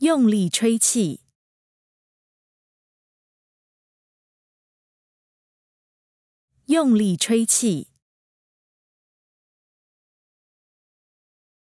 用力吹气，用力吹气。